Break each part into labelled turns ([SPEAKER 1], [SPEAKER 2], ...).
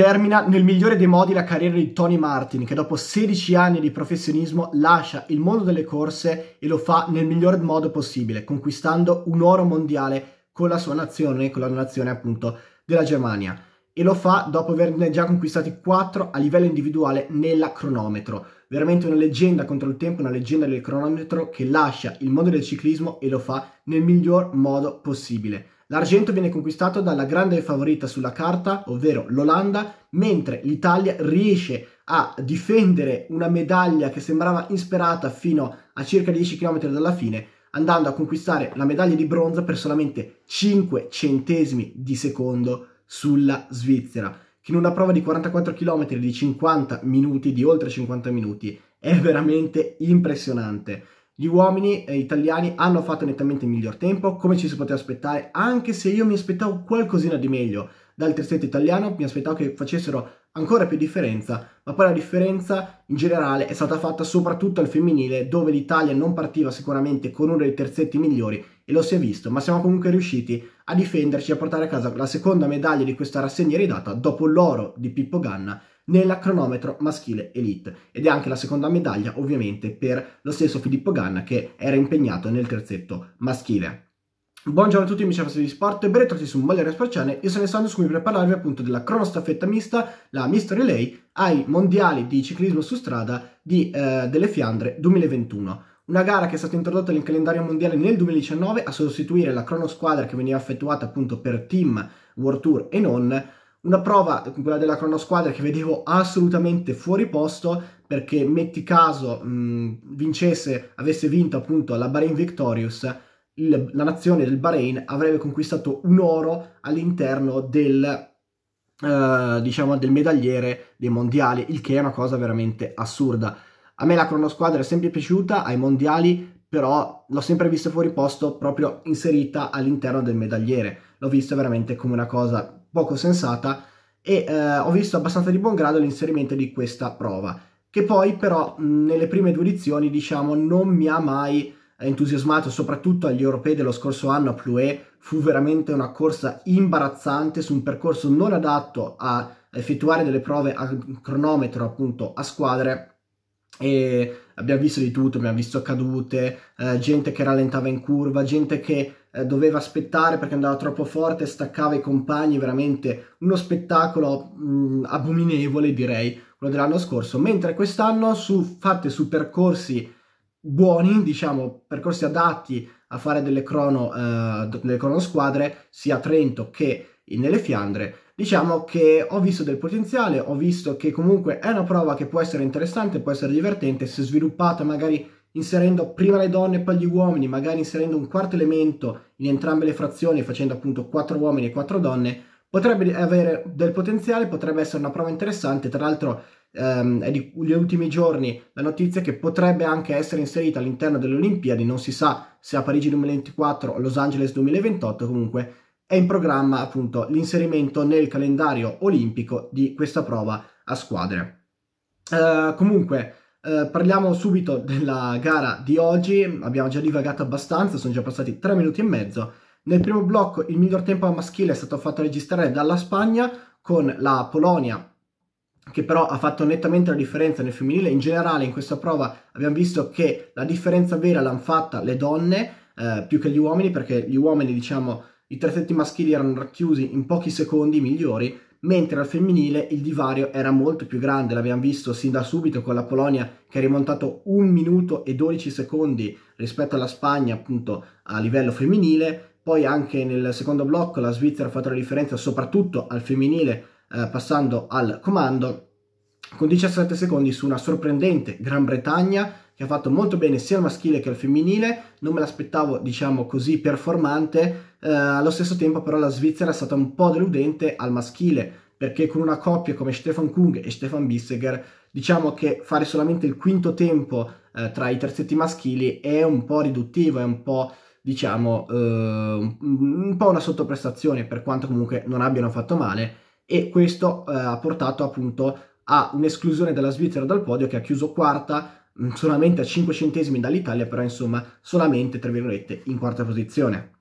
[SPEAKER 1] Termina nel migliore dei modi la carriera di Tony Martin, che dopo 16 anni di professionismo lascia il mondo delle corse e lo fa nel miglior modo possibile, conquistando un oro mondiale con la sua nazione, con la nazione appunto della Germania. E lo fa dopo averne già conquistati 4 a livello individuale nella cronometro. Veramente una leggenda contro il tempo, una leggenda del cronometro che lascia il mondo del ciclismo e lo fa nel miglior modo possibile. L'argento viene conquistato dalla grande favorita sulla carta, ovvero l'Olanda, mentre l'Italia riesce a difendere una medaglia che sembrava insperata fino a circa 10 km dalla fine, andando a conquistare la medaglia di bronzo per solamente 5 centesimi di secondo sulla Svizzera, che in una prova di 44 km di 50 minuti, di oltre 50 minuti, è veramente impressionante. Gli uomini eh, italiani hanno fatto nettamente miglior tempo, come ci si poteva aspettare, anche se io mi aspettavo qualcosina di meglio dal terzetto italiano, mi aspettavo che facessero ancora più differenza, ma poi la differenza in generale è stata fatta soprattutto al femminile, dove l'Italia non partiva sicuramente con uno dei terzetti migliori e lo si è visto, ma siamo comunque riusciti a difenderci e a portare a casa la seconda medaglia di questa rassegna iridata dopo l'oro di Pippo Ganna nella cronometro maschile elite ed è anche la seconda medaglia ovviamente per lo stesso Filippo Ganna che era impegnato nel terzetto maschile. Buongiorno a tutti amici amici di sport e ben ritrovati su Valerio Sparciane, io sono Alessandro su cui per parlarvi appunto della cronostaffetta mista, la Mister Relay, ai mondiali di ciclismo su strada di, eh, delle Fiandre 2021 una gara che è stata introdotta nel calendario mondiale nel 2019 a sostituire la cronosquadra che veniva effettuata appunto per team World Tour e non una prova, quella della cronosquadra, che vedevo assolutamente fuori posto, perché metti caso mh, mm, vincesse, avesse vinto appunto la Bahrain Victorious, il, la nazione del Bahrain avrebbe conquistato un oro all'interno del, eh, diciamo, del medagliere dei mondiali, il che è una cosa veramente assurda. A me la cronosquadra è sempre piaciuta, ai mondiali però l'ho sempre vista fuori posto proprio inserita all'interno del medagliere. L'ho vista veramente come una cosa poco sensata e eh, ho visto abbastanza di buon grado l'inserimento di questa prova, che poi però mh, nelle prime due edizioni diciamo non mi ha mai entusiasmato, soprattutto agli europei dello scorso anno a Plouet, fu veramente una corsa imbarazzante su un percorso non adatto a effettuare delle prove a cronometro appunto a squadre e abbiamo visto di tutto, abbiamo visto cadute, eh, gente che rallentava in curva, gente che eh, doveva aspettare perché andava troppo forte, staccava i compagni, veramente uno spettacolo mh, mm, abominevole direi, quello dell'anno scorso, mentre quest'anno su, fatte su percorsi buoni, diciamo percorsi adatti a fare delle crono, eh, delle crono squadre, sia a Trento che nelle Fiandre, diciamo che ho visto del potenziale, ho visto che comunque è una prova che può essere interessante, può essere divertente, se sviluppata magari inserendo prima le donne e poi gli uomini, magari inserendo un quarto elemento in entrambe le frazioni, facendo appunto quattro uomini e quattro donne, potrebbe avere del potenziale, potrebbe essere una prova interessante, tra l'altro ehm, è degli ultimi giorni la notizia che potrebbe anche essere inserita all'interno delle Olimpiadi, non si sa se a Parigi 2024 o Los Angeles 2028 comunque è in programma appunto l'inserimento nel calendario olimpico di questa prova a squadre. Uh, comunque, Uh, parliamo subito della gara di oggi, abbiamo già divagato abbastanza, sono già passati tre minuti e mezzo. Nel primo blocco il miglior tempo maschile è stato fatto registrare dalla Spagna con la Polonia, che però ha fatto nettamente la differenza nel femminile. In generale in questa prova abbiamo visto che la differenza vera l'hanno fatta le donne eh, più che gli uomini, perché gli uomini diciamo i tre terzetti maschili erano racchiusi in pochi secondi i migliori, mentre al femminile il divario era molto più grande, l'abbiamo visto sin da subito con la Polonia che è rimontato 1 minuto e 12 secondi rispetto alla Spagna appunto a livello femminile, poi anche nel secondo blocco la Svizzera ha fatto la differenza soprattutto al femminile eh, passando al comando con 17 secondi su una sorprendente Gran Bretagna che ha fatto molto bene sia al maschile che al femminile, non me l'aspettavo diciamo così performante, eh, allo stesso tempo però la Svizzera è stata un po' deludente al maschile, perché con una coppia come Stefan Kung e Stefan Bissegger diciamo che fare solamente il quinto tempo eh, tra i terzetti maschili è un po' riduttivo, è un po' diciamo eh, un po' una sottoprestazione per quanto comunque non abbiano fatto male e questo eh, ha portato appunto a un'esclusione della Svizzera dal podio che ha chiuso quarta Mm, solamente a 5 centesimi dall'Italia, però insomma solamente, tra virgolette, in quarta posizione.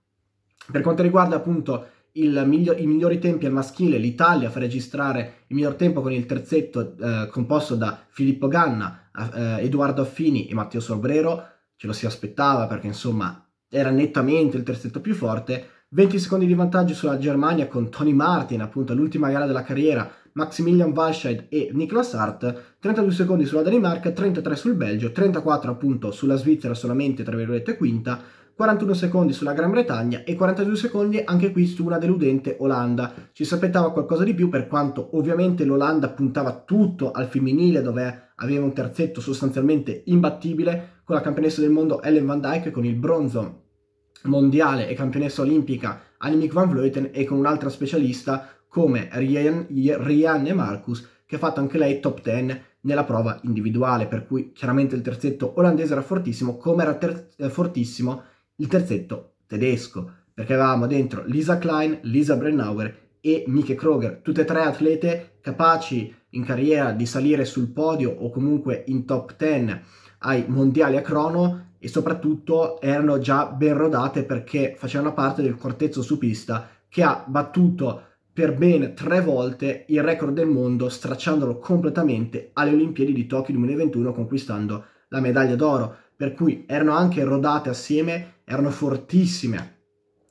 [SPEAKER 1] Per quanto riguarda appunto Miglior, i migliori tempi al maschile, l'Italia fa registrare il miglior tempo con il terzetto eh, composto da Filippo Ganna, eh, Edoardo Affini e Matteo Sorbrero, ce lo si aspettava perché insomma era nettamente il terzetto più forte, 20 secondi di vantaggio sulla Germania con Tony Martin, appunto all'ultima gara della carriera Maximilian Walscheid e Niklas Hart, 32 secondi sulla Danimarca, 33 sul Belgio, 34 appunto sulla Svizzera solamente tra virgolette quinta, 41 secondi sulla Gran Bretagna e 42 secondi anche qui su una deludente Olanda. Ci si aspettava qualcosa di più per quanto ovviamente l'Olanda puntava tutto al femminile dove aveva un terzetto sostanzialmente imbattibile con la campionessa del mondo Ellen Van Dyke con il bronzo mondiale e campionessa olimpica Annemiek van Vleuten e con un'altra specialista come Rian, Rianne Marcus, che ha fatto anche lei top 10 nella prova individuale, per cui chiaramente il terzetto olandese era fortissimo, come era ter- eh, fortissimo il terzetto tedesco, perché avevamo dentro Lisa Klein, Lisa Brennauer e Mike Kroger, tutte e tre atlete capaci in carriera di salire sul podio o comunque in top 10 ai mondiali a crono e soprattutto erano già ben rodate perché facevano parte del cortezzo su pista che ha battuto per ben tre volte il record del mondo, stracciandolo completamente alle Olimpiadi di Tokyo 2021, conquistando la medaglia d'oro. Per cui erano anche rodate assieme, erano fortissime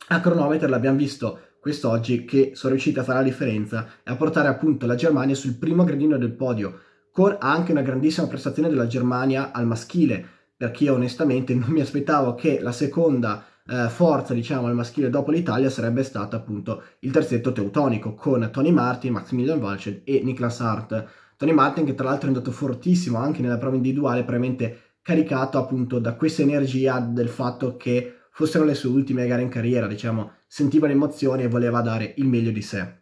[SPEAKER 1] a cronometro, l'abbiamo visto quest'oggi, che sono riuscite a fare la differenza e a portare appunto la Germania sul primo gradino del podio, con anche una grandissima prestazione della Germania al maschile, perché io onestamente non mi aspettavo che la seconda eh, forza diciamo al maschile dopo l'Italia sarebbe stato appunto il terzetto teutonico con Tony Martin, Maximilian Walshed e Niklas Hart. Tony Martin che tra l'altro è andato fortissimo anche nella prova individuale, probabilmente caricato appunto da questa energia del fatto che fossero le sue ultime gare in carriera, diciamo, sentiva le emozioni e voleva dare il meglio di sé.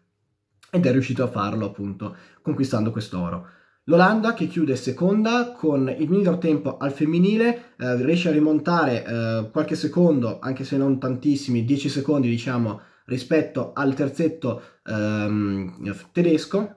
[SPEAKER 1] Ed è riuscito a farlo appunto conquistando quest'oro. L'Olanda che chiude seconda con il miglior tempo al femminile, eh, riesce a rimontare eh, qualche secondo, anche se non tantissimi, 10 secondi diciamo, rispetto al terzetto ehm, tedesco,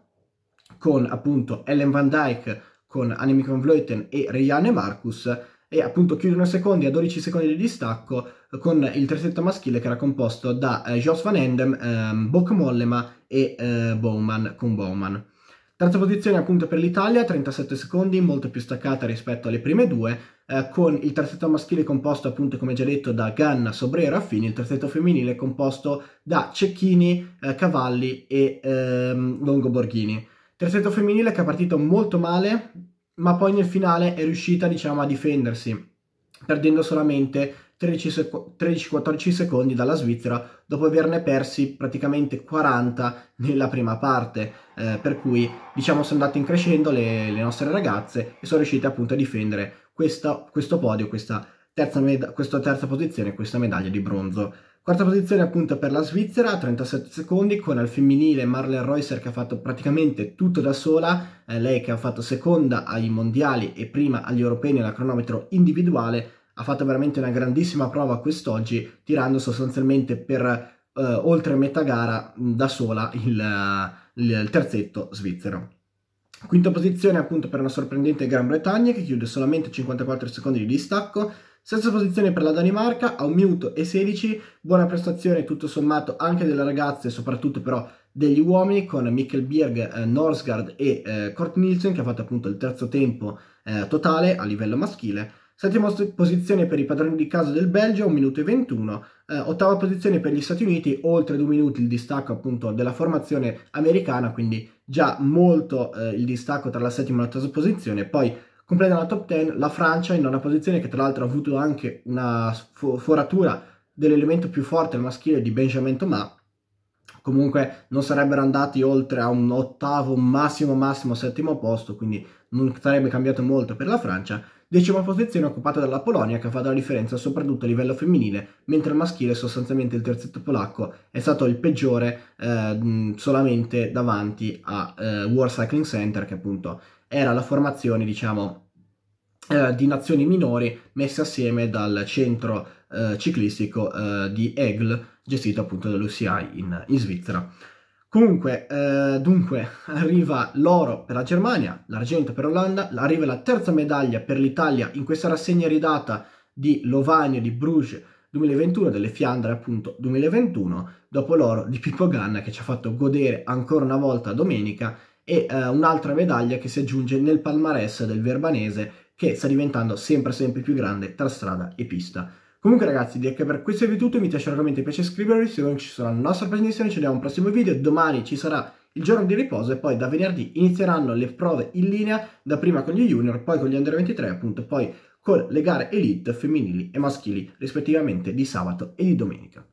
[SPEAKER 1] con appunto Ellen van Dijk, con Annemiek van Vleuten e Reiane Marcus, e appunto chiudono secondi a 12 secondi di distacco con il terzetto maschile che era composto da eh, Jos van Endem, ehm, Bock Mollema e eh, Bowman con Bowman. Terza posizione appunto per l'Italia, 37 secondi, molto più staccata rispetto alle prime due, eh, con il terzetto maschile composto appunto come già detto da Ganna, Sobre e il terzetto femminile composto da Cecchini, eh, Cavalli e ehm, Longo Borghini. Terzetto femminile che ha partito molto male, ma poi nel finale è riuscita diciamo a difendersi, perdendo solamente 13-14 secondi dalla Svizzera dopo averne persi praticamente 40 nella prima parte, eh, per cui diciamo sono andate increscendo le, le, nostre ragazze e sono riuscite appunto a difendere questa, questo podio, questa terza, questa terza posizione, questa medaglia di bronzo. Quarta posizione appunto per la Svizzera, 37 secondi, con al femminile Marlene Reusser che ha fatto praticamente tutto da sola, eh, lei che ha fatto seconda ai mondiali e prima agli europei nella cronometro individuale, ha fatto veramente una grandissima prova quest'oggi, tirando sostanzialmente per eh, oltre metà gara da sola il, il terzetto svizzero. Quinta posizione appunto per una sorprendente Gran Bretagna che chiude solamente 54 secondi di distacco, Sesta posizione per la Danimarca a 1 minuto e 16, buona prestazione tutto sommato anche delle ragazze, soprattutto però degli uomini con Mikkelbjerg, eh, Norsgaard e eh, Kort Nielsen che ha fatto appunto il terzo tempo eh, totale a livello maschile. Settima posizione per i padroni di casa del Belgio, 1 minuto e 21. Eh, ottava posizione per gli Stati Uniti, oltre 2 minuti il distacco appunto della formazione americana, quindi già molto eh, il distacco tra la settima e l'ottava posizione. Poi completa la top 10 la Francia in una posizione, che tra l'altro ha avuto anche una foratura dell'elemento più forte maschile di Benjamin Thomas. Comunque non sarebbero andati oltre a un ottavo, massimo, massimo settimo posto, quindi non sarebbe cambiato molto per la Francia. Decima posizione occupata dalla Polonia che fa la differenza soprattutto a livello femminile, mentre il maschile sostanzialmente il terzetto polacco è stato il peggiore eh, solamente davanti a eh, World Cycling Center che appunto era la formazione diciamo eh, di nazioni minori messe assieme dal centro eh, ciclistico eh, di Egl gestito appunto dall'UCI in, in Svizzera. Comunque, eh, dunque, arriva l'oro per la Germania, l'argento per l'Olanda, arriva la terza medaglia per l'Italia in questa rassegna ridata di Lovagno, di Bruges 2021, delle Fiandre appunto 2021, dopo l'oro di Pippo Ganna che ci ha fatto godere ancora una volta domenica e eh, un'altra medaglia che si aggiunge nel palmarès del Verbanese che sta diventando sempre sempre più grande tra strada e pista. Comunque ragazzi, direi che per questo video è tutto, mi piace l'argomento e piace iscrivervi, se non ci sarà la nostra presentazione, ci vediamo al prossimo video, domani ci sarà il giorno di riposo e poi da venerdì inizieranno le prove in linea, da prima con gli junior, poi con gli under 23 appunto, poi con le gare elite femminili e maschili rispettivamente di sabato e di domenica.